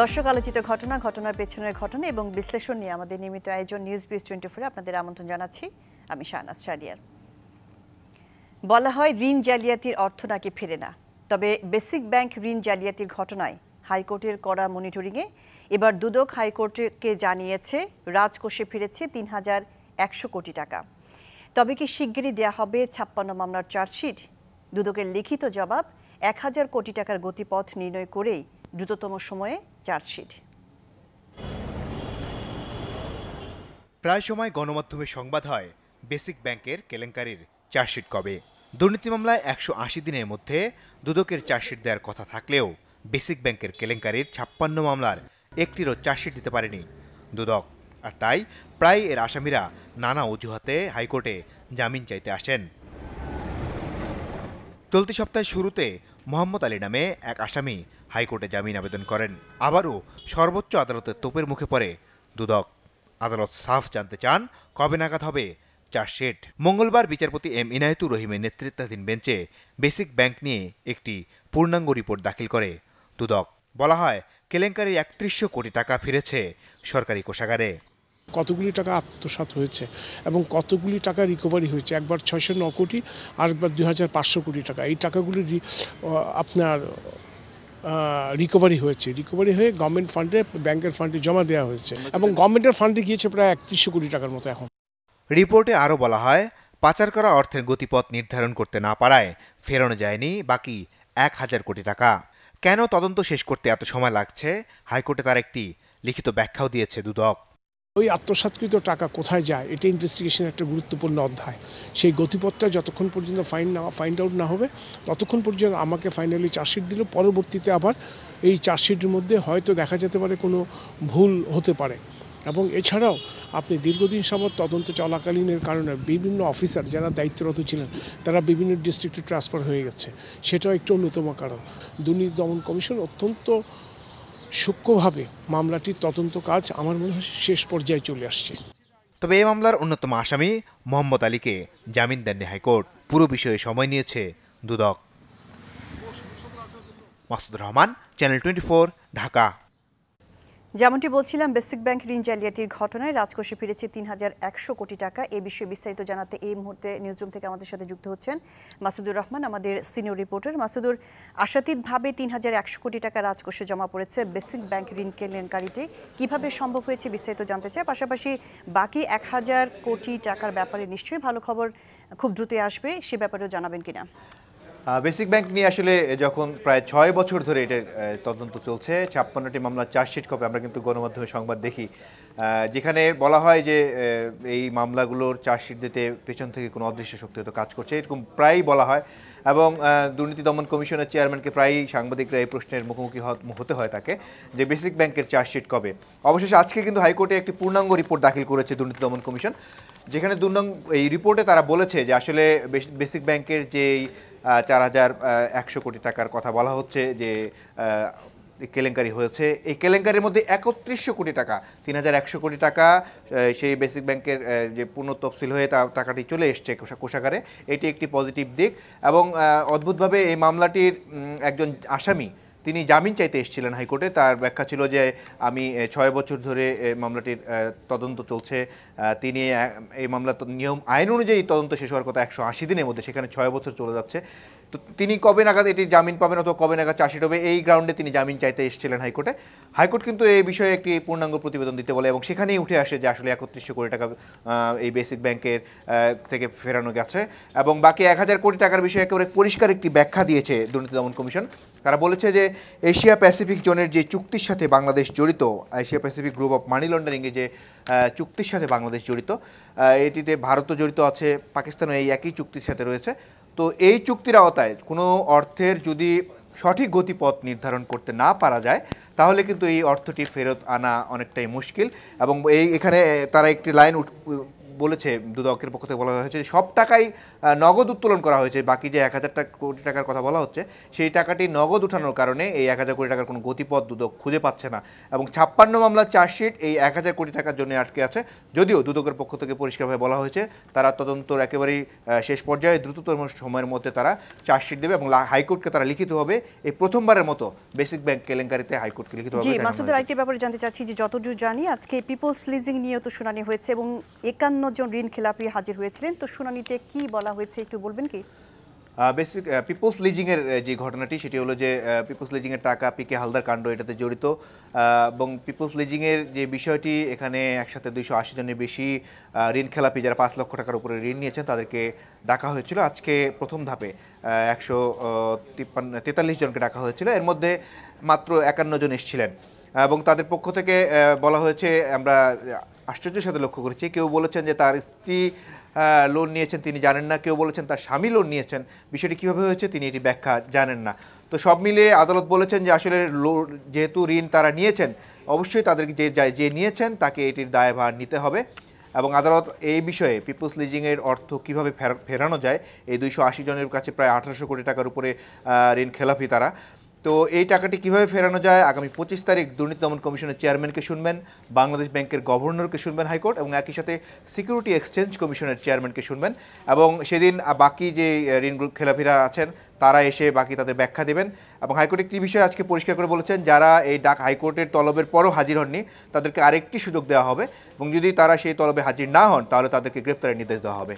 দর্শক আলোচিত ঘটনা ঘটনার পেছনের ঘটনা এবং বিশ্লেষণ নিয়ে আমাদের নিয়মিত আয়োজন নিউজ বিস টোয়েন্টি ফোরে আপনাদের আমন্ত্রণ জানাচ্ছি আমি শাহনাজ সারিয়ার বলা হয় ঋণ জালিয়াতির অর্থ নাকি ফেরে না তবে বেসিক ব্যাংক ঋণ জালিয়াতির ঘটনায় হাইকোর্টের করা মনিটরিংয়ে এবার দুদক হাইকোর্টকে জানিয়েছে রাজকোষে ফিরেছে তিন হাজার একশো কোটি টাকা তবে কি শিগগিরই দেওয়া হবে ছাপ্পান্ন মামলার চার্জশিট দুদকের লিখিত জবাব এক হাজার কোটি টাকার গতিপথ নির্ণয় করেই দ্রুততম সময়ে চার্জশিট প্রায় সময় গণমাধ্যমে সংবাদ হয় বেসিক ব্যাংকের কেলেঙ্কারির চার্জশিট কবে দুর্নীতি মামলায় একশো আশি দিনের মধ্যে দুদকের চার্জশিট দেওয়ার কথা থাকলেও বেসিক ব্যাংকের কেলেঙ্কারির ছাপ্পান্ন মামলার একটিরও চার্জশিট দিতে পারেনি দুদক আর তাই প্রায় এর আসামিরা নানা অজুহাতে হাইকোর্টে জামিন চাইতে আসেন চলতি সপ্তাহের শুরুতে মোহাম্মদ আলী নামে এক আসামি হাইকোর্টে জামিন আবেদন করেন আবারও সর্বোচ্চ আদালতের তোপের মুখে পড়ে দুদক আদালত সাফ জানতে চান কবে নাগাদ হবে চার্জশিট মঙ্গলবার বিচারপতি এম ইনায়েতুর রহিমের নেতৃত্বাধীন বেঞ্চে বেসিক ব্যাংক নিয়ে একটি পূর্ণাঙ্গ রিপোর্ট দাখিল করে দুদক বলা হয় কেলেঙ্কারির একত্রিশশো কোটি টাকা ফিরেছে সরকারি কোষাগারে কতগুলি টাকা আত্মসাত হয়েছে এবং কতগুলি টাকা রিকভারি হয়েছে একবার ছয়শো ন কোটি আর একবার দুই হাজার পাঁচশো কোটি টাকা এই টাকাগুলি আপনার রিকভারি হয়েছে রিকভারি হয়ে গভর্নমেন্ট ফান্ডে ব্যাংকের ফান্ডে জমা দেওয়া হয়েছে এবং গভর্নমেন্টের ফান্ডে গিয়েছে প্রায় একত্রিশশো কোটি টাকার মতো এখন রিপোর্টে আরও বলা হয় পাচার করা অর্থের গতিপথ নির্ধারণ করতে না পারায় ফেরানো যায়নি বাকি এক হাজার কোটি টাকা কেন তদন্ত শেষ করতে এত সময় লাগছে হাইকোর্টে তার একটি লিখিত ব্যাখ্যাও দিয়েছে দুদক ওই আত্মসাৎকৃত টাকা কোথায় যায় এটা ইনভেস্টিগেশনের একটা গুরুত্বপূর্ণ অধ্যায় সেই গতিপথটা যতক্ষণ পর্যন্ত ফাইন না ফাইন্ড আউট না হবে ততক্ষণ পর্যন্ত আমাকে ফাইনালি চার্জশিট দিল পরবর্তীতে আবার এই চার্জশিটের মধ্যে হয়তো দেখা যেতে পারে কোনো ভুল হতে পারে এবং এছাড়াও আপনি দীর্ঘদিন সময় তদন্ত চলাকালীনের কারণে বিভিন্ন অফিসার যারা দায়িত্বরত ছিলেন তারা বিভিন্ন ডিস্ট্রিক্টে ট্রান্সফার হয়ে গেছে সেটাও একটি অন্যতম কারণ দুর্নীতি দমন কমিশন অত্যন্ত সূক্ষ্মভাবে মামলাটির তদন্ত কাজ আমার মনে হয় শেষ পর্যায়ে চলে আসছে তবে এই মামলার অন্যতম আসামি মোহাম্মদ আলীকে জামিন দেননি হাইকোর্ট পুরো বিষয়ে সময় নিয়েছে দুদক মাসুদ রহমান চ্যানেল টোয়েন্টি ঢাকা যেমনটি বলছিলাম বেসিক ব্যাংক ঋণ জালিয়াতির ঘটনায় রাজকোষে ফিরেছে তিন হাজার একশো কোটি টাকা এ বিষয়ে বিস্তারিত জানাতে এই মুহূর্তে নিউজরুম থেকে আমাদের সাথে যুক্ত হচ্ছেন মাসুদুর রহমান আমাদের সিনিয়র রিপোর্টার মাসুদুর আশাতীতভাবে তিন হাজার একশো কোটি টাকা রাজকোষে জমা পড়েছে বেসিক ব্যাংক ঋণ কেলেঙ্কারিতে কিভাবে সম্ভব হয়েছে বিস্তারিত জানতে চাই পাশাপাশি বাকি এক হাজার কোটি টাকার ব্যাপারে নিশ্চয়ই ভালো খবর খুব দ্রুতই আসবে সে ব্যাপারেও জানাবেন কিনা বেসিক ব্যাংক নিয়ে আসলে যখন প্রায় ছয় বছর ধরে এটার তদন্ত চলছে ছাপ্পান্নটি মামলার চার্জশিট কপি আমরা কিন্তু গণমাধ্যমে সংবাদ দেখি যেখানে বলা হয় যে এই মামলাগুলোর চার্জশিট দিতে পেছন থেকে কোনো অদৃশ্য শক্তি হয়তো কাজ করছে এরকম প্রায়ই বলা হয় এবং দুর্নীতি দমন কমিশনের চেয়ারম্যানকে প্রায়ই সাংবাদিকরা এই প্রশ্নের মুখোমুখি হতে হয় তাকে যে বেসিক ব্যাংকের চার্জশিট কবে অবশেষে আজকে কিন্তু হাইকোর্টে একটি পূর্ণাঙ্গ রিপোর্ট দাখিল করেছে দুর্নীতি দমন কমিশন যেখানে দুর্নং এই রিপোর্টে তারা বলেছে যে আসলে বেসিক ব্যাংকের যেই চার হাজার একশো কোটি টাকার কথা বলা হচ্ছে যে কেলেঙ্কারি হয়েছে এই কেলেঙ্কারির মধ্যে একত্রিশশো কোটি টাকা তিন হাজার একশো কোটি টাকা সেই বেসিক ব্যাংকের যে পূর্ণ তফসিল হয়ে তা টাকাটি চলে এসছে কোষাগারে এটি একটি পজিটিভ দিক এবং অদ্ভুতভাবে এই মামলাটির একজন আসামি তিনি জামিন চাইতে এসেছিলেন হাইকোর্টে তার ব্যাখ্যা ছিল যে আমি ছয় বছর ধরে মামলাটির তদন্ত চলছে তিনি এই মামলা নিয়ম আইন অনুযায়ী তদন্ত শেষ হওয়ার কথা একশো আশি দিনের মধ্যে সেখানে ছয় বছর চলে যাচ্ছে তো তিনি কবে নাগাদ এটি জামিন পাবেন অথবা কবে নাগাদ চাষিট হবে এই গ্রাউন্ডে তিনি জামিন চাইতে এসেছিলেন হাইকোর্টে হাইকোর্ট কিন্তু এই বিষয়ে একটি পূর্ণাঙ্গ প্রতিবেদন দিতে বলে এবং সেখানেই উঠে আসে যে আসলে একত্রিশশো কোটি টাকা এই বেসিক ব্যাংকের থেকে ফেরানো গেছে এবং বাকি এক হাজার কোটি টাকার বিষয়ে একেবারে পরিষ্কার একটি ব্যাখ্যা দিয়েছে দুর্নীতি দমন কমিশন তারা বলেছে যে এশিয়া প্যাসিফিক জোনের যে চুক্তির সাথে বাংলাদেশ জড়িত Asia Pacific group of money লন্ডারিংয়ে যে চুক্তির সাথে বাংলাদেশ জড়িত এটিতে ভারতও জড়িত আছে পাকিস্তানও এই একই চুক্তির সাথে রয়েছে তো এই চুক্তির আওতায় কোনো অর্থের যদি সঠিক গতিপথ নির্ধারণ করতে না পারা যায় তাহলে কিন্তু এই অর্থটি ফেরত আনা অনেকটাই মুশকিল এবং এই এখানে তারা একটি লাইন বলেছে দুদকের পক্ষ থেকে বলা হয়েছে সব টাকাই নগদ উত্তোলন করা হয়েছে বাকি যে এক হাজার কোটি টাকার কথা বলা হচ্ছে সেই টাকাটি নগদ উঠানোর কারণে এই এক হাজার কোটি টাকার কোনো গতিপথ দুদক খুঁজে পাচ্ছে না এবং ছাপ্পান্ন মামলার চার্জশিট এই এক হাজার কোটি টাকার জন্য আটকে আছে যদিও দুদকের পক্ষ থেকে পরিষ্কারভাবে বলা হয়েছে তারা তদন্তর একেবারেই শেষ পর্যায়ে দ্রুততম সময়ের মধ্যে তারা চার্জশিট দেবে এবং হাইকোর্টকে তারা লিখিত হবে এই প্রথমবারের মতো বেসিক ব্যাংক কেলেঙ্কারিতে হাইকোর্টকে লিখিত হবে মাসুদের আরেকটি ব্যাপারে জানতে চাচ্ছি যে যতদূর জানি আজকে পিপলস লিজিং নিয়ে তো শুনানি হয়েছে এবং একান্ন জন ঋণ খেলাপি হাজির হয়েছিলেন তো শুনানিতে কি বলা হয়েছে একটু বলবেন কি বেসিক পিপলস লিজিংয়ের যে ঘটনাটি সেটি হলো যে পিপলস লিজিংয়ের টাকা পিকে হালদার কাণ্ড এটাতে জড়িত এবং পিপলস লিজিংয়ের যে বিষয়টি এখানে একসাথে দুইশো আশি জনের বেশি ঋণ খেলাপি যারা পাঁচ লক্ষ টাকার উপরে ঋণ নিয়েছেন তাদেরকে ডাকা হয়েছিল আজকে প্রথম ধাপে একশো তিপ্পান্ন তেতাল্লিশ জনকে ডাকা হয়েছিল এর মধ্যে মাত্র একান্ন জন এসেছিলেন এবং তাদের পক্ষ থেকে বলা হয়েছে আমরা আশ্চর্যের সাথে লক্ষ্য করেছি কেউ বলেছেন যে তার স্ত্রী লোন নিয়েছেন তিনি জানেন না কেউ বলেছেন তার স্বামী লোন নিয়েছেন বিষয়টি কীভাবে হয়েছে তিনি এটি ব্যাখ্যা জানেন না তো সব মিলিয়ে আদালত বলেছেন যে আসলে যেহেতু ঋণ তারা নিয়েছেন অবশ্যই তাদেরকে যে যায় যে নিয়েছেন তাকে এটির দায়ভার নিতে হবে এবং আদালত এই বিষয়ে পিপুলস লিজিংয়ের অর্থ কীভাবে ফেরানো যায় এই দুইশো আশি জনের কাছে প্রায় আঠারোশো কোটি টাকার উপরে ঋণ খেলাফি তারা তো এই টাকাটি কিভাবে ফেরানো যায় আগামী পঁচিশ তারিখ দুর্নীতি দমন কমিশনের চেয়ারম্যানকে শুনবেন বাংলাদেশ ব্যাংকের গভর্নরকে শুনবেন হাইকোর্ট এবং একই সাথে সিকিউরিটি এক্সচেঞ্জ কমিশনের চেয়ারম্যানকে শুনবেন এবং সেদিন বাকি যে ঋণ খেলাফিরা আছেন তারা এসে বাকি তাদের ব্যাখ্যা দেবেন এবং হাইকোর্ট একটি বিষয় আজকে পরিষ্কার করে বলেছেন যারা এই ডাক হাইকোর্টের তলবের পরও হাজির হননি তাদেরকে আরেকটি সুযোগ দেওয়া হবে এবং যদি তারা সেই তলবে হাজির না হন তাহলে তাদেরকে গ্রেপ্তারের নির্দেশ দেওয়া হবে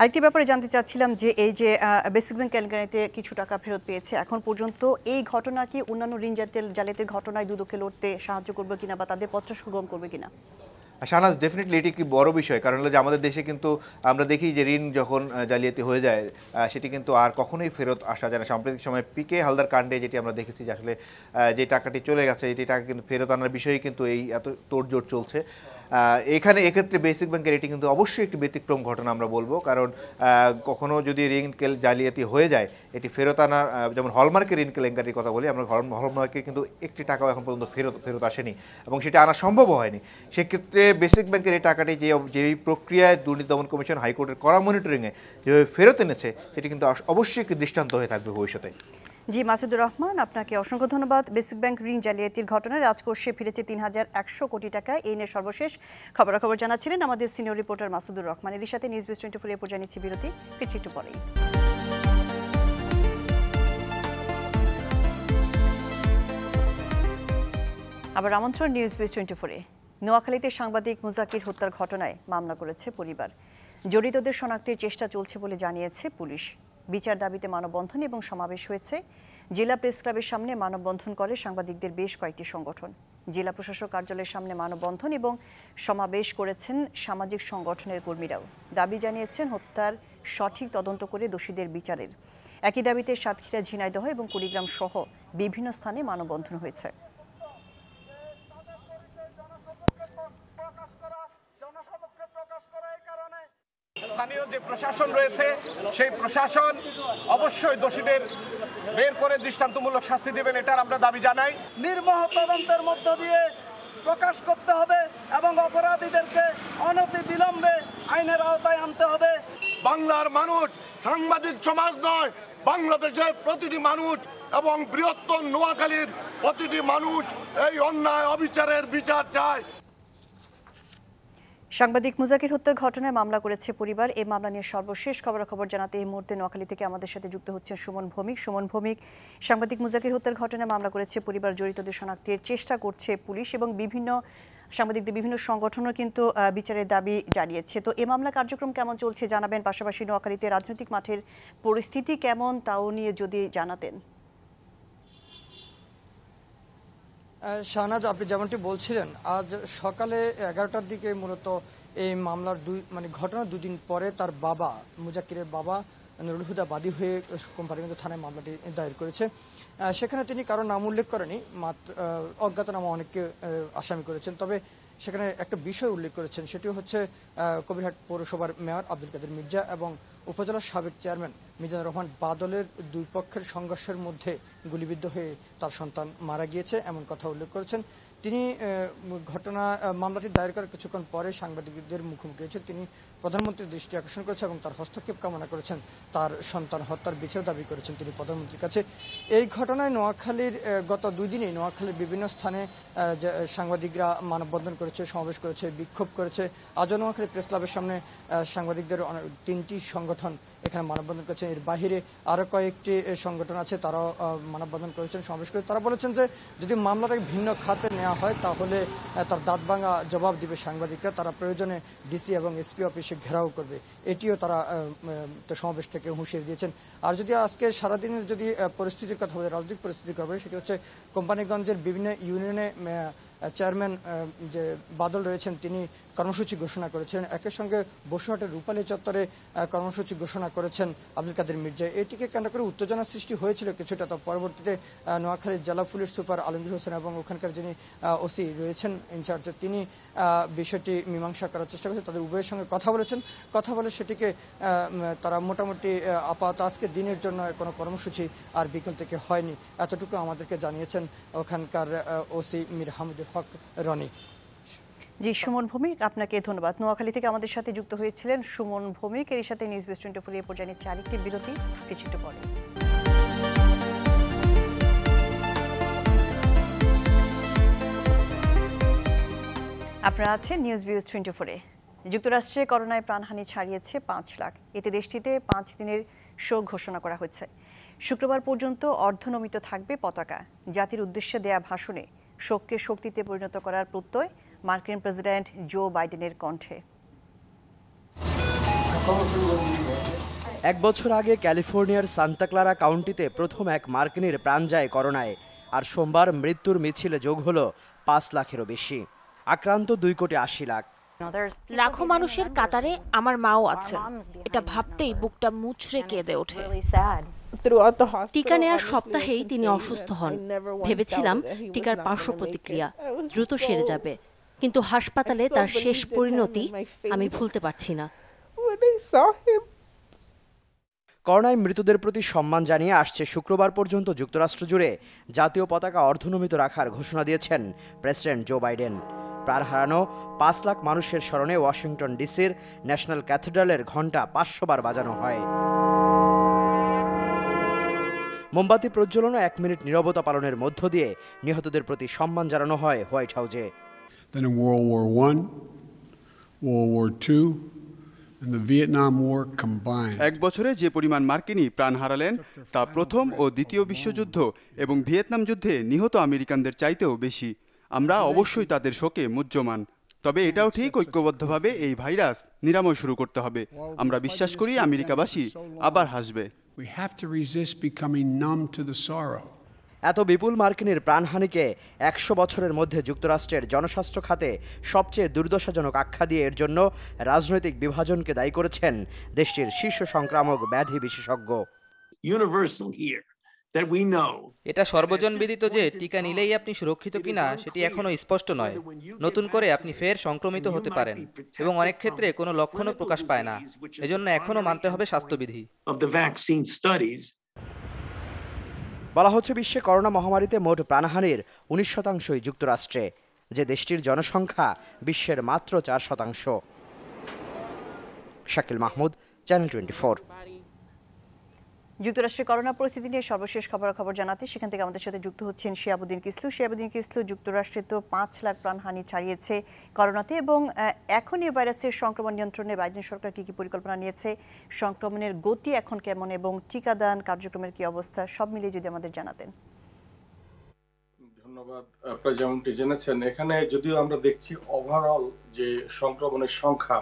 আরেকটি ব্যাপারে জানতে চাচ্ছিলাম যে এই যে বেসিক ব্যাংক কেলেঙ্কারিতে কিছু টাকা ফেরত পেয়েছে এখন পর্যন্ত এই ঘটনা কি অন্যান্য ঋণ জাতীয় জালিয়াতির ঘটনায় দুদকে লড়তে সাহায্য করবে কিনা বা তাদের পত্র সুগম করবে কিনা শাহনাজ ডেফিনেটলি এটি একটি বড় বিষয় কারণ হলো যে আমাদের দেশে কিন্তু আমরা দেখি যে ঋণ যখন জালিয়াতি হয়ে যায় সেটি কিন্তু আর কখনোই ফেরত আসা যায় না সাম্প্রতিক সময় পিকে হালদার কাণ্ডে যেটি আমরা দেখেছি যে আসলে যে টাকাটি চলে গেছে এটি টাকা কিন্তু ফেরত আনার বিষয়ে কিন্তু এই এত তোড়জোড় চলছে এখানে এক্ষেত্রে বেসিক ব্যাংকের এটি কিন্তু অবশ্যই একটি ব্যতিক্রম ঘটনা আমরা বলবো কারণ কখনো যদি ঋণ কেল জালিয়াতি হয়ে যায় এটি ফেরত আনার যেমন হলমার্কের ঋণ কেল এঙ্কারির কথা বলি আমরা হলমার্কে কিন্তু একটি টাকাও এখন পর্যন্ত ফেরত ফেরত আসেনি এবং সেটা আনা সম্ভব হয়নি সেক্ষেত্রে বেসিক ব্যাংকের এই টাকাটি যে যেই প্রক্রিয়ায় দুর্নীতি দমন কমিশন হাইকোর্টের করা মনিটরিংয়ে যেভাবে ফেরত এনেছে সেটি কিন্তু অবশ্যই একটি দৃষ্টান্ত হয়ে থাকবে ভবিষ্যতে জি মাসুদুর রহমান আপনাকে অসংখ্য ধন্যবাদ বেসিক ব্যাংক ঋণ জালিয়াতির ঘটনায় রাজকোষে ফিরেছে তিন হাজার একশো কোটি টাকা এই নিয়ে সর্বশেষ খবরাখবর জানাচ্ছিলেন আমাদের সিনিয়র রিপোর্টার মাসুদুর রহমান এর সাথে নিউজ বিশ টোয়েন্টি ফোর এরপর জানিয়েছি বিরতি ফিরছি একটু পরেই আবার আমন্ত্রণ নিউজ বিশ টোয়েন্টি ফোরে নোয়াখালীতে সাংবাদিক মুজাকির হত্যার ঘটনায় মামলা করেছে পরিবার জড়িতদের শনাক্তের চেষ্টা চলছে বলে জানিয়েছে পুলিশ বিচার দাবিতে মানববন্ধন এবং সমাবেশ হয়েছে জেলা প্রেস ক্লাবের সামনে মানববন্ধন করে সাংবাদিকদের বেশ কয়েকটি সংগঠন জেলা প্রশাসক কার্যালয়ের সামনে মানববন্ধন এবং সমাবেশ করেছেন সামাজিক সংগঠনের কর্মীরাও দাবি জানিয়েছেন হত্যার সঠিক তদন্ত করে দোষীদের বিচারের একই দাবিতে সাতক্ষীরা ঝিনাইদহ এবং কুড়িগ্রাম সহ বিভিন্ন স্থানে মানববন্ধন হয়েছে স্থানীয় যে প্রশাসন রয়েছে সেই প্রশাসন অবশ্যই দোষীদের বের করে দৃষ্টান্তমূলক শাস্তি দেবেন এটার আমরা দাবি জানাই নির্মহ তদন্তের মধ্য দিয়ে প্রকাশ করতে হবে এবং অপরাধীদেরকে অনতি বিলম্বে আইনের আওতায় আনতে হবে বাংলার মানুষ সাংবাদিক সমাজ নয় বাংলাদেশের প্রতিটি মানুষ এবং বৃহত্তর নোয়াখালীর প্রতিটি মানুষ এই অন্যায় অবিচারের বিচার চায় সাংবাদিক মুজাকির হত্যার ঘটনায় মামলা করেছে পরিবার এই মামলা নিয়ে সর্বশেষ খবরাখবর জানাতে এই মুহূর্তে নোয়াখালী থেকে আমাদের সাথে যুক্ত হচ্ছে সুমন ভৌমিক সুমন ভৌমিক সাংবাদিক মুজাকির হত্যার ঘটনায় মামলা করেছে পরিবার জড়িতদের শনাক্তের চেষ্টা করছে পুলিশ এবং বিভিন্ন সাংবাদিকদের বিভিন্ন সংগঠনও কিন্তু বিচারের দাবি জানিয়েছে তো এ মামলা কার্যক্রম কেমন চলছে জানাবেন পাশাপাশি নোয়াখালীতে রাজনৈতিক মাঠের পরিস্থিতি কেমন তাও নিয়ে যদি জানাতেন শাহনাজ আপনি যেমনটি বলছিলেন আজ সকালে এগারোটার দিকে মূলত এই মামলার দুই মানে ঘটনা দুদিন পরে তার বাবা মুজাকিরের বাবা নুরুল হুদা বাদী হয়ে কোম্পানিগঞ্জ থানায় মামলাটি দায়ের করেছে সেখানে তিনি কারো নাম উল্লেখ করেনি মাত্র অজ্ঞাতনামা অনেককে আসামি করেছেন তবে সেখানে একটা বিষয় উল্লেখ করেছেন সেটি হচ্ছে কবিরহাট পৌরসভার মেয়র আব্দুল কাদের মির্জা এবং উপজেলার সাবেক চেয়ারম্যান মিজানুর রহমান বাদলের দুই পক্ষের সংঘর্ষের মধ্যে গুলিবিদ্ধ হয়ে তার সন্তান মারা গিয়েছে এমন কথা উল্লেখ করেছেন তিনি ঘটনা মামলাটি দায়ের করার কিছুক্ষণ পরে সাংবাদিকদের মুখোমুখি হয়েছেন তিনি প্রধানমন্ত্রীর দৃষ্টি আকর্ষণ করেছেন এবং তার হস্তক্ষেপ কামনা করেছেন তার সন্তান হত্যার বিচার দাবি করেছেন তিনি প্রধানমন্ত্রীর কাছে এই ঘটনায় নোয়াখালীর গত দুই দিনে নোয়াখালীর বিভিন্ন স্থানে সাংবাদিকরা মানববন্ধন করেছে সমাবেশ করেছে বিক্ষোভ করেছে আজও নোয়াখালী প্রেস ক্লাবের সামনে সাংবাদিকদের তিনটি সংগঠন এখানে মানববন্ধন করেছেন এর বাহিরে আরও কয়েকটি সংগঠন আছে তারাও মানববন্ধন করেছেন সমাবেশ করে তারা বলেছেন যে যদি মামলাটাকে ভিন্ন খাতে নেওয়া হয় তাহলে তার দাঁত ভাঙা জবাব দিবে সাংবাদিকরা তারা প্রয়োজনে ডিসি এবং এসপি অফিসে ঘেরাও করবে এটিও তারা সমাবেশ থেকে হুঁশিয়ে দিয়েছেন আর যদি আজকে সারাদিনের যদি পরিস্থিতির কথা বলে রাজনৈতিক পরিস্থিতির কথা বলে সেটি হচ্ছে কোম্পানিগঞ্জের বিভিন্ন ইউনিয়নে চেয়ারম্যান যে বাদল রয়েছেন তিনি কর্মসূচি ঘোষণা করেছেন একই সঙ্গে বসুহাটের রূপালী চত্বরে কর্মসূচি ঘোষণা করেছেন আব্দুল কাদের মির্জা এটিকে কেন্দ্র করে উত্তেজনা সৃষ্টি হয়েছিল কিছুটা তার পরবর্তীতে নোয়াখালীর জেলা পুলিশ সুপার আলমগীর হোসেন এবং ওখানকার যিনি ওসি রয়েছেন ইনচার্জ তিনি বিষয়টি মীমাংসা করার চেষ্টা করেছেন তাদের উভয়ের সঙ্গে কথা বলেছেন কথা বলে সেটিকে তারা মোটামুটি আপাতত আজকে দিনের জন্য কোনো কর্মসূচি আর বিকেল থেকে হয়নি এতটুকু আমাদেরকে জানিয়েছেন ওখানকার ওসি মির হামিদুল হক রনি জি সুমন ভৌমিক আপনাকে ধন্যবাদ নোয়াখালী থেকে আমাদের সাথে যুক্ত হয়েছিলেন সুমন ভৌমিক এর সাথে নিউজ বেস্ট টোয়েন্টি ফোর এরপর জানিয়েছে আরেকটি বিরতি কিছুটা পরে আপনারা আছেন নিউজ বিউজ টোয়েন্টি ফোরে যুক্তরাষ্ট্রে করোনায় প্রাণহানি ছাড়িয়েছে পাঁচ লাখ এতে দেশটিতে পাঁচ দিনের শোক ঘোষণা করা হয়েছে শুক্রবার পর্যন্ত অর্ধনমিত থাকবে পতাকা জাতির উদ্দেশ্যে দেয়া ভাষণে শোককে শক্তিতে পরিণত করার প্রত্যয় মার্কিন প্রেসিডেন্ট জো বাইডেনের কণ্ঠে এক বছর আগে ক্যালিফোর্নিয়ার সান্তাক্লারা কাউন্টিতে প্রথম এক মার্কিনের প্রাণ যায় করোনায় আর সোমবার মৃত্যুর মিছিলে যোগ হলো পাঁচ লাখেরও বেশি আক্রান্ত দুই কোটি আশি লাখ লাখো মানুষের কাতারে আমার মাও আছে এটা ভাবতেই বুকটা মুচড়ে কেঁদে ওঠে টিকা নেওয়ার সপ্তাহেই তিনি অসুস্থ হন ভেবেছিলাম টিকার পার্শ্ব প্রতিক্রিয়া দ্রুত সেরে যাবে কিন্তু হাসপাতালে তার শেষ পরিণতি আমি ভুলতে পারছি না করোনায় মৃতদের প্রতি সম্মান জানিয়ে আসছে শুক্রবার পর্যন্ত যুক্তরাষ্ট্র জুড়ে জাতীয় পতাকা অর্ধনমিত রাখার ঘোষণা দিয়েছেন প্রেসিডেন্ট জো বাইডেন প্রাণ হারানো পাঁচ লাখ মানুষের স্মরণে ওয়াশিংটন ডিসির ন্যাশনাল ক্যাথিড্রালের ঘণ্টা পাঁচশো বার বাজানো হয় মোমবাতি প্রজ্বলন এক মিনিট নিরবতা পালনের মধ্য দিয়ে নিহতদের প্রতি সম্মান জানানো হয় হোয়াইট হাউসে এক বছরে যে পরিমাণ মার্কিনি প্রাণ হারালেন তা প্রথম ও দ্বিতীয় বিশ্বযুদ্ধ এবং ভিয়েতনাম যুদ্ধে নিহত আমেরিকানদের চাইতেও বেশি আমরা অবশ্যই তাদের শোকে মুজ্জমান তবে এটাও ঠিক ঐক্যবদ্ধভাবে এই ভাইরাস নিরাময় শুরু করতে হবে আমরা বিশ্বাস করি আমেরিকাবাসী আবার হাসবে We have to resist becoming numb to the sorrow. এত বিপুল মার্কিনের প্রাণহানিকে একশো বছরের মধ্যে যুক্তরাষ্ট্রের জনস্বাস্থ্য খাতে সবচেয়ে দুর্দশাজনক আখ্যা দিয়ে এর জন্য রাজনৈতিক বিভাজনকে দায়ী করেছেন দেশটির শীর্ষ সংক্রামক ব্যাধি বিশেষজ্ঞ ইউনিভার্সাল হিয়ার এটা সর্বজন বিদিত যে টিকা নিলেই আপনি সুরক্ষিত কিনা সেটি এখনও স্পষ্ট নয় নতুন করে আপনি ফের সংক্রমিত হতে পারেন এবং অনেক ক্ষেত্রে কোনো লক্ষণও প্রকাশ পায় না এজন্য এখনও মানতে হবে স্বাস্থ্যবিধি বলা হচ্ছে বিশ্বে করোনা মহামারীতে মোট প্রাণহানির উনিশ শতাংশই যুক্তরাষ্ট্রে যে দেশটির জনসংখ্যা বিশ্বের মাত্র চার শতাংশ শাকিল মাহমুদ চ্যানেল টোয়েন্টি যুক্তরাষ্ট্রের করোনা পরিস্থিতি নিয়ে সর্বশেষ খবর খবর জানাতে সেখান থেকে আমাদের সাথে যুক্ত হচ্ছেন শিয়াবুদ্দিন কিসলু শিয়াবুদ্দিন কিসলু যুক্তরাষ্ট্রে তো পাঁচ লাখ প্রাণহানি ছাড়িয়েছে করোনাতে এবং এখন এই ভাইরাসের সংক্রমণ নিয়ন্ত্রণে বাইডেন সরকার কি কি পরিকল্পনা নিয়েছে সংক্রমণের গতি এখন কেমন এবং টিকাদান কার্যক্রমের কি অবস্থা সব মিলিয়ে যদি আমাদের জানাতেন ধন্যবাদ আপনারা যেমনটি জেনেছেন এখানে যদিও আমরা দেখছি ওভারঅল যে সংক্রমণের সংখ্যা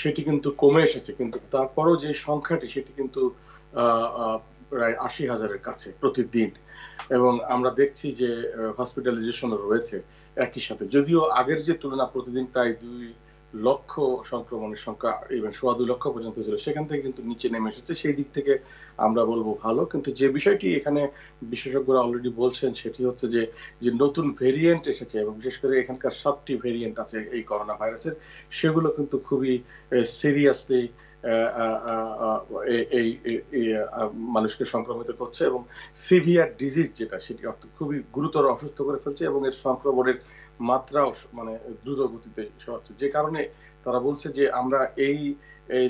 সেটি কিন্তু কমে এসেছে কিন্তু তারপরও যে সংখ্যাটি সেটি কিন্তু প্রায় আশি হাজারের কাছে প্রতিদিন এবং আমরা দেখছি যে হসপিটালাইজেশন রয়েছে একই সাথে যদিও আগের যে তুলনা প্রতিদিন প্রায় দুই লক্ষ সংক্রমণের সংখ্যা ইভেন সোয়া দুই লক্ষ পর্যন্ত ছিল সেখান থেকে কিন্তু নিচে নেমে এসেছে সেই দিক থেকে আমরা বলবো ভালো কিন্তু যে বিষয়টি এখানে বিশেষজ্ঞরা অলরেডি বলছেন সেটি হচ্ছে যে যে নতুন ভেরিয়েন্ট এসেছে এবং বিশেষ করে এখানকার সাতটি ভেরিয়েন্ট আছে এই করোনা ভাইরাসের সেগুলো কিন্তু খুবই সিরিয়াসলি মানুষকে সংক্রমিত করছে এবং সিভিয়ার ডিজিজ যেটা সেটি অর্থাৎ খুবই গুরুতর অসুস্থ করে ফেলছে এবং এর সংক্রমণের মাত্রাও মানে দ্রুত গতিতে সরাচ্ছে যে কারণে তারা বলছে যে আমরা এই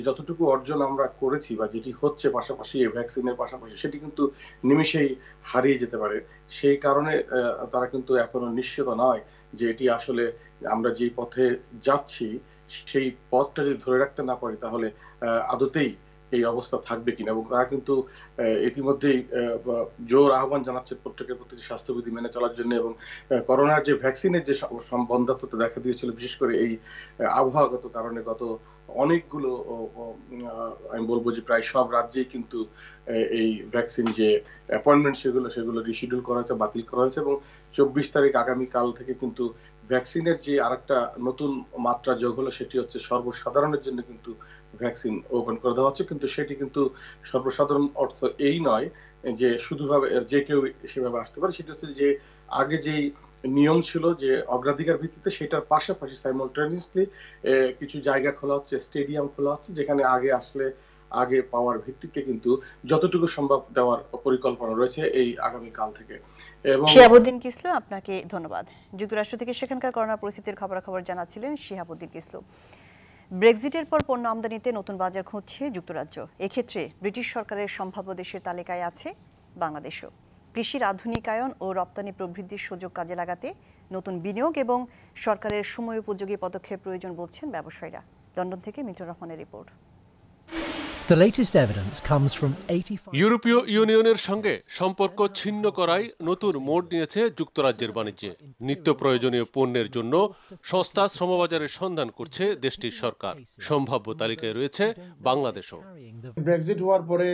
যতটুকু অর্জন আমরা করেছি বা যেটি হচ্ছে পাশাপাশি এই ভ্যাকসিনের পাশাপাশি সেটি কিন্তু নিমিশেই হারিয়ে যেতে পারে সেই কারণে তারা কিন্তু এখনো নিশ্চিত নয় যে এটি আসলে আমরা যে পথে যাচ্ছি সেই পথটা যদি ধরে রাখতে না পারি তাহলে আদতেই এই অবস্থা থাকবে কিনা এবং তারা কিন্তু ইতিমধ্যেই জোর আহ্বান জানাচ্ছে প্রত্যেকের প্রতি স্বাস্থ্যবিধি মেনে চলার জন্য এবং করোনার যে ভ্যাকসিনের যে বন্ধাত্মতা দেখা দিয়েছিল বিশেষ করে এই আবহাওয়াগত কারণে গত অনেকগুলো আমি বলবো যে প্রায় সব রাজ্যেই কিন্তু এই ভ্যাকসিন যে অ্যাপয়েন্টমেন্ট সেগুলো সেগুলো রিশিডিউল করা হয়েছে বাতিল করা হয়েছে এবং চব্বিশ তারিখ আগামীকাল থেকে কিন্তু ভ্যাকসিনের যে আরেকটা নতুন মাত্রা যোগ হলো সেটি হচ্ছে সর্বসাধারণের জন্য কিন্তু ভ্যাকসিন ওপেন করে দেওয়া হচ্ছে কিন্তু সেটি কিন্তু সর্বসাধারণ অর্থ এই নয় যে শুধুভাবে যে কেউ সেভাবে আসতে পারে সেটি হচ্ছে যে আগে যেই নিয়ম ছিল যে অগ্রাধিকার ভিত্তিতে সেটার পাশাপাশি সাইমলটেনিয়াসলি কিছু জায়গা খোলা হচ্ছে স্টেডিয়াম খোলা হচ্ছে যেখানে আগে আসলে আগে পাওয়ার ভিত্তিতে কিন্তু যতটুকু সম্ভব দেওয়ার পরিকল্পনা রয়েছে এই আগামী কাল থেকে এবং শিহাবুদ্দিন কিসলু আপনাকে ধন্যবাদ যুক্তরাষ্ট্র থেকে সেখানকার করোনা পরিস্থিতির খবর খবর জানাছিলেন শিহাবুদ্দিন কিসলু ব্রেক্সিটের পর পণ্য আমদানিতে নতুন বাজার খুঁজছে যুক্তরাজ্য এক্ষেত্রে ব্রিটিশ সরকারের সম্ভাব্য দেশের তালিকায় আছে বাংলাদেশও কৃষির আধুনিকায়ন ও রপ্তানি প্রবৃদ্ধির সুযোগ কাজে লাগাতে নতুন বিনিয়োগ এবং সরকারের সময় উপযোগী পদক্ষেপ প্রয়োজন বলছেন ব্যবসায়ীরা লন্ডন থেকে মিন্টুর রহমানের রিপোর্ট ইউরোপীয় ইউনিয়নের সঙ্গে সম্পর্ক ছিন্ন করাই নতুন মোড় নিয়েছে যুক্তরাজ্যের বাণিজ্যে নিত্য প্রয়োজনীয় পণ্যের জন্য সস্তা শ্রমবাজারের সন্ধান করছে দেশটির সরকার সম্ভাব্য তালিকায় রয়েছে বাংলাদেশও ব্রেক্সিট হওয়ার পরে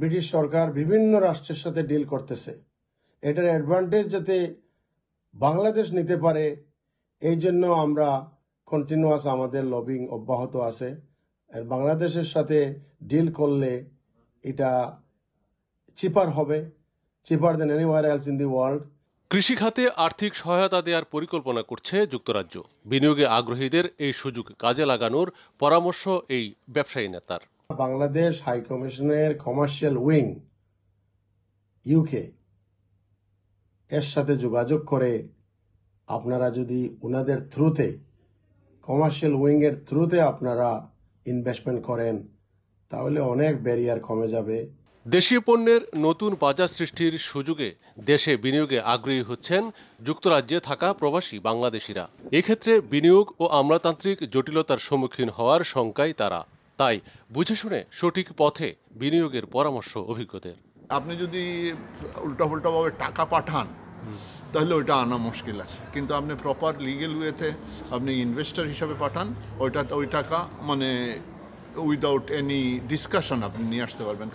ব্রিটিশ সরকার বিভিন্ন রাষ্ট্রের সাথে ডিল করতেছে এটার অ্যাডভান্টেজ যাতে বাংলাদেশ নিতে পারে এই জন্য আমরা কন্টিনিউয়াস আমাদের লবিং অব্যাহত আছে বাংলাদেশের সাথে ডিল করলে এটা চিপার হবে cheaper than anywhere else in the world কৃষি খাতে আর্থিক সহায়তা দেওয়ার পরিকল্পনা করছে যুক্তরাজ্য বিনিয়োগে আগ্রহীদের এই সুযোগ কাজে লাগানোর পরামর্শ এই ব্যবসায়ী নেতার বাংলাদেশ হাই কমিশনের কমার্শিয়াল উইং ইউকে এর সাথে যোগাযোগ করে আপনারা যদি ওনাদের থ্রুতে কমার্শিয়াল উইংয়ের থ্রুতে আপনারা ইনভেস্টমেন্ট করেন তাহলে অনেক ব্যারিয়ার কমে যাবে দেশীয় পণ্যের নতুন বাজার সৃষ্টির সুযোগে দেশে বিনিয়োগে আগ্রহী হচ্ছেন যুক্তরাজ্যে থাকা প্রবাসী বাংলাদেশিরা এক্ষেত্রে বিনিয়োগ ও আমলাতান্ত্রিক জটিলতার সম্মুখীন হওয়ার শঙ্কাই তারা তাই বুঝে শুনে সঠিক পথে বিনিয়োগের পরামর্শ অভিজ্ঞদের আপনি যদি উল্টাপাল্টাভাবে টাকা পাঠান তাহলে ওইটা আনা মুশকিল আছে কিন্তু আপনি প্রপার লিগেল ওয়েতে আপনি ইনভেস্টার হিসাবে পাঠান ওইটা ওই টাকা মানে উইদাউট এনি ডিসকাশন আপনি নিয়ে আসতে পারবেন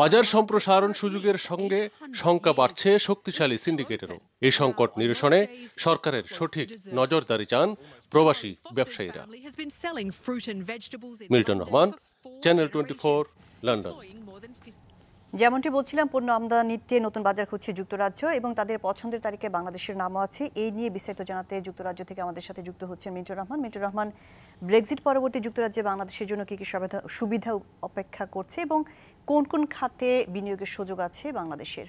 বাজার সম্প্রসারণ সুযোগের সঙ্গে শঙ্কা বাড়ছে শক্তিশালী সিন্ডিকেটেরও এই সংকট নিরসনে সরকারের সঠিক নজরদারি চান প্রবাসী ব্যবসায়ীরা Milton Rahman channel twenty four London যেমনটি বলছিলাম পণ্য আমদানিতে নতুন বাজার খুঁজছে যুক্তরাজ্য এবং তাদের পছন্দের তারিখে বাংলাদেশের নামও আছে এই নিয়ে বিস্তারিত জানাতে যুক্তরাজ্য থেকে আমাদের সাথে যুক্ত হচ্ছেন মিন্টুর রহমান মিন্টুর রহমান ব্রেক্সিট পরবর্তী যুক্তরাজ্যে বাংলাদেশের জন্য কী কী সুবিধা অপেক্ষা করছে এবং কোন কোন খাতে বিনিয়োগের সুযোগ আছে বাংলাদেশের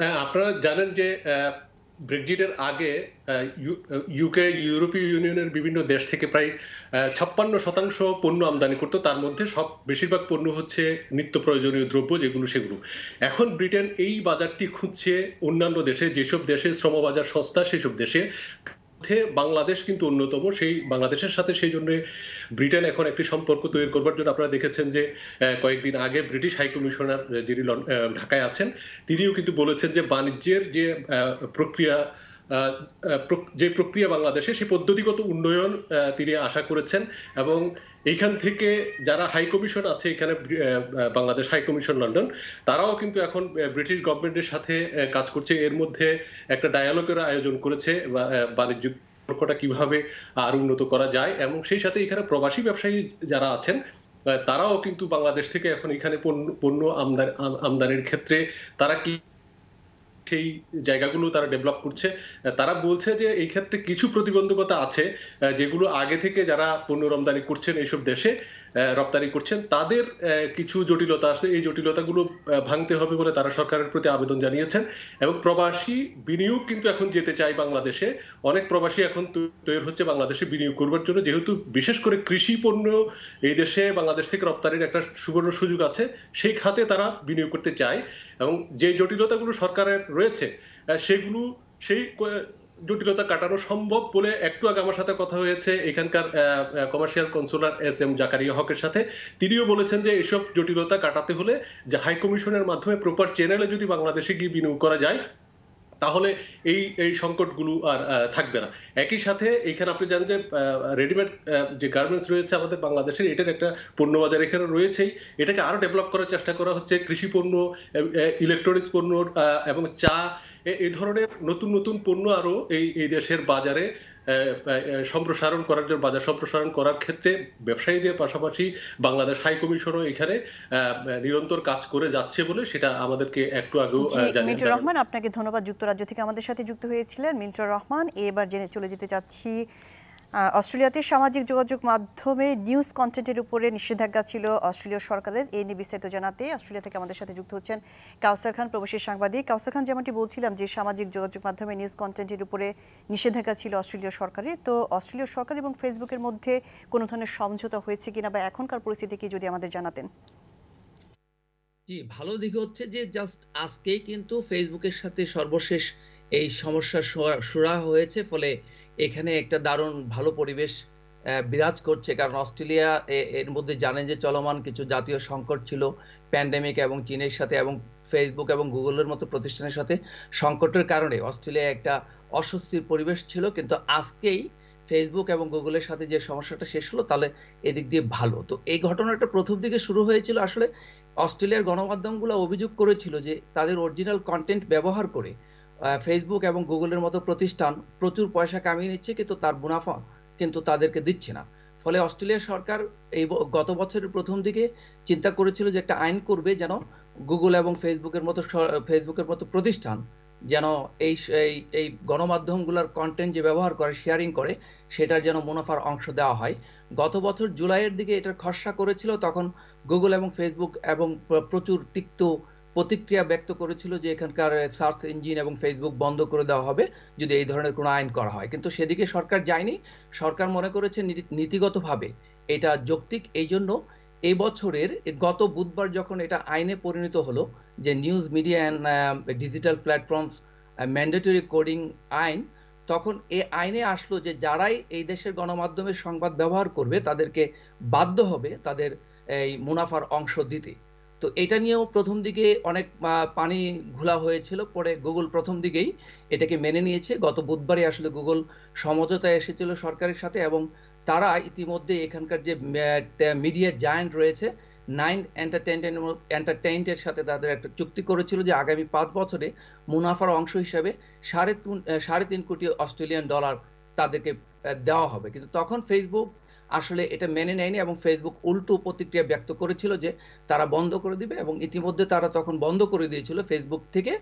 হ্যাঁ, আপনারা জানেন যে ব্রেক্সিটের আগে ইউকে ইউরোপীয় ইউনিয়নের বিভিন্ন দেশ থেকে প্রায় ছাপ্পান্ন শতাংশ পণ্য আমদানি করত তার মধ্যে সব বেশিরভাগ পণ্য হচ্ছে নিত্য প্রয়োজনীয় দ্রব্য যেগুলো সেগুলো এখন ব্রিটেন এই বাজারটি খুঁজছে অন্যান্য দেশে যেসব দেশে শ্রমবাজার সস্তা সেসব দেশে মধ্যে বাংলাদেশ কিন্তু অন্যতম সেই বাংলাদেশের সাথে সেই জন্য ব্রিটেন এখন একটি সম্পর্ক তৈরি করবার জন্য আপনারা দেখেছেন যে কয়েকদিন আগে ব্রিটিশ হাইকমিশনার যিনি ঢাকায় আছেন তিনিও কিন্তু বলেছেন যে বাণিজ্যের যে প্রক্রিয়া যে প্রক্রিয়া বাংলাদেশে সে পদ্ধতিগত উন্নয়ন তিনি আশা করেছেন এবং এইখান থেকে যারা হাই কমিশন আছে এখানে বাংলাদেশ হাই কমিশন লন্ডন তারাও কিন্তু এখন ব্রিটিশ গভর্নমেন্টের সাথে কাজ করছে এর মধ্যে একটা ডায়ালগের আয়োজন করেছে বাণিজ্যিক সম্পর্কটা কিভাবে আর উন্নত করা যায় এবং সেই সাথে এখানে প্রবাসী ব্যবসায়ী যারা আছেন তারাও কিন্তু বাংলাদেশ থেকে এখন এখানে পণ্য আমদানির ক্ষেত্রে তারা কি সেই জায়গাগুলো তারা ডেভেলপ করছে তারা বলছে যে এই ক্ষেত্রে কিছু প্রতিবন্ধকতা আছে যেগুলো আগে থেকে যারা পণ্য রমদানি করছেন এইসব দেশে রপ্তানি করছেন তাদের কিছু জটিলতা আছে এই জটিলতাগুলো ভাঙতে হবে বলে তারা সরকারের প্রতি আবেদন জানিয়েছেন এবং প্রবাসী বিনিয়োগ কিন্তু এখন যেতে চায় বাংলাদেশে অনেক প্রবাসী এখন তৈরি হচ্ছে বাংলাদেশে বিনিয়োগ করবার জন্য যেহেতু বিশেষ করে কৃষি পণ্য এই দেশে বাংলাদেশ থেকে রপ্তানির একটা সুবর্ণ সুযোগ আছে সেই খাতে তারা বিনিয়োগ করতে চায় এবং যে জটিলতাগুলো সরকারের রয়েছে সেগুলো সেই জটিলতা কাটানো সম্ভব বলে একটু আগে আমার সাথে কথা হয়েছে এখানকার commercial consular S M Zakaria হকের সাথে তিনিও বলেছেন যে এসব জটিলতা কাটাতে হলে যে হাই কমিশনের মাধ্যমে প্রপার চ্যানেলে যদি বাংলাদেশে গিয়ে বিনিয়োগ করা যায় তাহলে এই এই সংকটগুলো আর থাকবে না একই সাথে এখানে আপনি জানেন যে রেডিমেড যে গার্মেন্টস রয়েছে আমাদের বাংলাদেশের এটার একটা পণ্য বাজার এখানে রয়েছেই এটাকে আরো ডেভেলপ করার চেষ্টা করা হচ্ছে কৃষি পণ্য ইলেকট্রনিক্স পণ্য এবং চা এই ধরনের নতুন নতুন পণ্য আরো এই দেশের বাজারে সম্প্রসারণ করার জন্য বাজার সম্প্রসারণ করার ক্ষেত্রে ব্যবসায়ীদের পাশাপাশি বাংলাদেশ হাই কমিশনও এখানে নিরন্তর কাজ করে যাচ্ছে বলে সেটা আমাদেরকে একটু আগেও মিল্টর রহমান আপনাকে ধন্যবাদ যুক্তরাজ্য থেকে আমাদের সাথে যুক্ত হয়েছিলেন মিল্টর রহমান এবার জেনে চলে যেতে চাচ্ছি অস্ট্রেলিয়াতে সামাজিক যোগাযোগ মাধ্যমে নিউজ কন্টেন্টের উপরে নিষেধাজ্ঞা ছিল অস্ট্রেলীয় সরকারের এ নিয়ে বিস্তারিত জানাতে অস্ট্রেলিয়া থেকে আমাদের সাথে যুক্ত হচ্ছেন কাউসার খান প্রবাসী সাংবাদিক কাউসার খান যেমনটি বলছিলাম যে সামাজিক যোগাযোগ মাধ্যমে নিউজ কন্টেন্টের উপরে নিষেধাজ্ঞা ছিল অস্ট্রেলীয় সরকারের তো অস্ট্রেলীয় সরকার এবং ফেসবুকের মধ্যে কোনো ধরনের সমঝোতা হয়েছে কিনা বা এখনকার পরিস্থিতি কি যদি আমাদের জানাতেন জি ভালো দিক হচ্ছে যে জাস্ট আজকেই কিন্তু ফেসবুকের সাথে সর্বশেষ এই সমস্যা সুরা হয়েছে ফলে এখানে একটা দারুণ ভালো পরিবেশ বিরাজ করছে কারণ অস্ট্রেলিয়া এর মধ্যে জানেন যে চলমান কিছু জাতীয় সংকট ছিল প্যান্ডেমিক এবং চীনের সাথে এবং ফেসবুক এবং গুগলের মতো প্রতিষ্ঠানের সাথে সংকটের কারণে অস্ট্রেলিয়া একটা অস্বস্তির পরিবেশ ছিল কিন্তু আজকেই ফেসবুক এবং গুগলের সাথে যে সমস্যাটা শেষ হলো তাহলে এদিক দিয়ে ভালো তো এই ঘটনাটা প্রথম দিকে শুরু হয়েছিল আসলে অস্ট্রেলিয়ার গণমাধ্যমগুলো অভিযোগ করেছিল যে তাদের অরিজিনাল কন্টেন্ট ব্যবহার করে ফেসবুক এবং গুগলের মতো প্রতিষ্ঠান প্রচুর পয়সা কামিয়ে নিচ্ছে কিন্তু তার মুনাফা কিন্তু তাদেরকে দিচ্ছে না ফলে অস্ট্রেলিয়া সরকার এই গত বছরের প্রথম দিকে চিন্তা করেছিল যে একটা আইন করবে যেন গুগল এবং ফেসবুকের মতো ফেসবুকের মতো প্রতিষ্ঠান যেন এই এই গণমাধ্যমগুলোর কন্টেন্ট যে ব্যবহার করে শেয়ারিং করে সেটার যেন মুনাফার অংশ দেওয়া হয় গত বছর জুলাইয়ের দিকে এটার খসড়া করেছিল তখন গুগল এবং ফেসবুক এবং প্রচুর তিক্ত প্রতিক্রিয়া ব্যক্ত করেছিল যে এখানকার সার্চ ইঞ্জিন এবং ফেসবুক বন্ধ করে দেওয়া হবে যদি এই ধরনের কোনো আইন করা হয় কিন্তু সেদিকে সরকার যায়নি সরকার মনে করেছে নীতিগতভাবে এটা যৌক্তিক এই জন্য এই বছরের গত বুধবার যখন এটা আইনে পরিণত হলো যে news media and digital platforms mandatory coding আইন তখন এ আইনে আসলো যে যারাই এই দেশের গণমাধ্যমের সংবাদ ব্যবহার করবে তাদেরকে বাধ্য হবে তাদের এই মুনাফার অংশ দিতে তো এটা নিয়েও প্রথম দিকে অনেক পানি ঘোলা হয়েছিল পরে গুগল প্রথম দিকেই এটাকে মেনে নিয়েছে গত বুধবারই আসলে গুগল সমঝোতায় এসেছিল সরকারের সাথে এবং তারা ইতিমধ্যে এখানকার যে মিডিয়া জায়ান্ট রয়েছে নাইন এন্টারটেনমেন্ট এন্টারটেইনটের সাথে তাদের একটা চুক্তি করেছিল যে আগামী পাঁচ বছরে মুনাফার অংশ হিসাবে সাড়ে সাড়ে তিন কোটি অস্ট্রেলিয়ান ডলার তাদেরকে দেওয়া হবে কিন্তু তখন ফেসবুক আসলে এটা মেনে নেয়নি এবং ফেসবুক উল্টো প্রতিক্রিয়া ব্যক্ত করেছিল যে তারা বন্ধ করে দিবে এবং ইতিমধ্যে তারা তখন বন্ধ করে দিয়েছিল ফেসবুক থেকে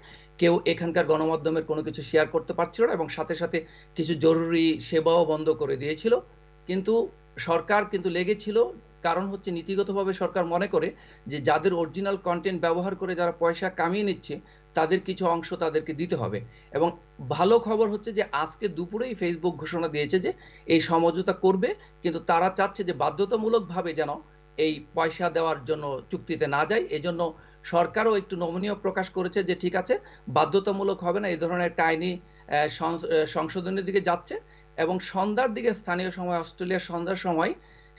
কেউ এখানকার গণমাধ্যমের কোনো কিছু শেয়ার করতে পারছিল না এবং সাথে সাথে কিছু জরুরি সেবাও বন্ধ করে দিয়েছিল কিন্তু সরকার কিন্তু লেগেছিল কারণ হচ্ছে নীতিগতভাবে সরকার মনে করে যে যাদের অরিজিনাল কন্টেন্ট ব্যবহার করে যারা পয়সা কামিয়ে নিচ্ছে তাদের কিছু অংশ তাদেরকে দিতে হবে এবং ভালো খবর হচ্ছে যে আজকে দুপুরেই ফেসবুক ঘোষণা দিয়েছে যে এই সমঝোতা করবে কিন্তু তারা চাচ্ছে যে বাধ্যতামূলকভাবে যেন এই পয়সা দেওয়ার জন্য চুক্তিতে না যায় এজন্য সরকারও একটু নমনীয় প্রকাশ করেছে যে ঠিক আছে বাধ্যতামূলক হবে না এই ধরনের টাইনি সংশোধনের দিকে যাচ্ছে এবং সন্ধ্যার দিকে স্থানীয় সময় অস্ট্রেলিয়ার সন্ধ্যার সময়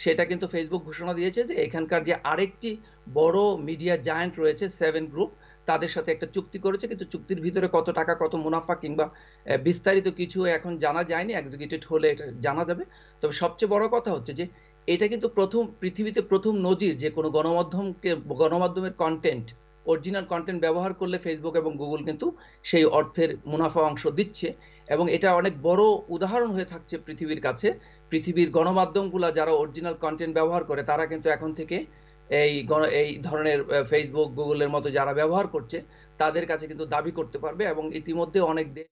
সেটা কিন্তু ফেসবুক ঘোষণা দিয়েছে যে এখানকার যে আরেকটি বড় মিডিয়া জায়ান্ট রয়েছে সেভেন গ্রুপ তাদের সাথে একটা চুক্তি করেছে কিন্তু চুক্তির ভিতরে কত টাকা কত মুনাফা কিংবা বিস্তারিত কিছু এখন জানা যায়নি এক্সিকিউটেড হলে এটা জানা যাবে তবে সবচেয়ে বড় কথা হচ্ছে যে এটা কিন্তু প্রথম পৃথিবীতে প্রথম নজির যে কোনো গণমাধ্যমকে গণমাধ্যমের কন্টেন্ট অরিজিনাল কন্টেন্ট ব্যবহার করলে ফেসবুক এবং গুগল কিন্তু সেই অর্থের মুনাফা অংশ দিচ্ছে এবং এটা অনেক বড় উদাহরণ হয়ে থাকছে পৃথিবীর কাছে পৃথিবীর গণমাধ্যমগুলো যারা অরিজিনাল কন্টেন্ট ব্যবহার করে তারা কিন্তু এখন থেকে এই এই ধরনের ফেসবুক গুগলের মতো যারা ব্যবহার করছে তাদের কাছে কিন্তু দাবি করতে পারবে এবং ইতিমধ্যে অনেক দেশ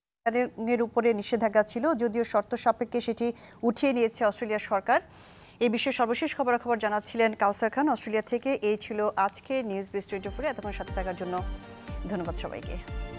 এর উপরে নিষেধাজ্ঞা ছিল যদিও শর্ত সাপেক্ষে সেটি উঠিয়ে নিয়েছে অস্ট্রেলিয়ার সরকার এই বিষয়ে সর্বশেষ খবরাখবর জানাচ্ছিলেন কাউসার খান অস্ট্রেলিয়া থেকে এই ছিল আজকে নিউজ বিস টোয়েন্টি ফোরে এতক্ষণ সাথে থাকার জন্য ধন্যবাদ সবাইকে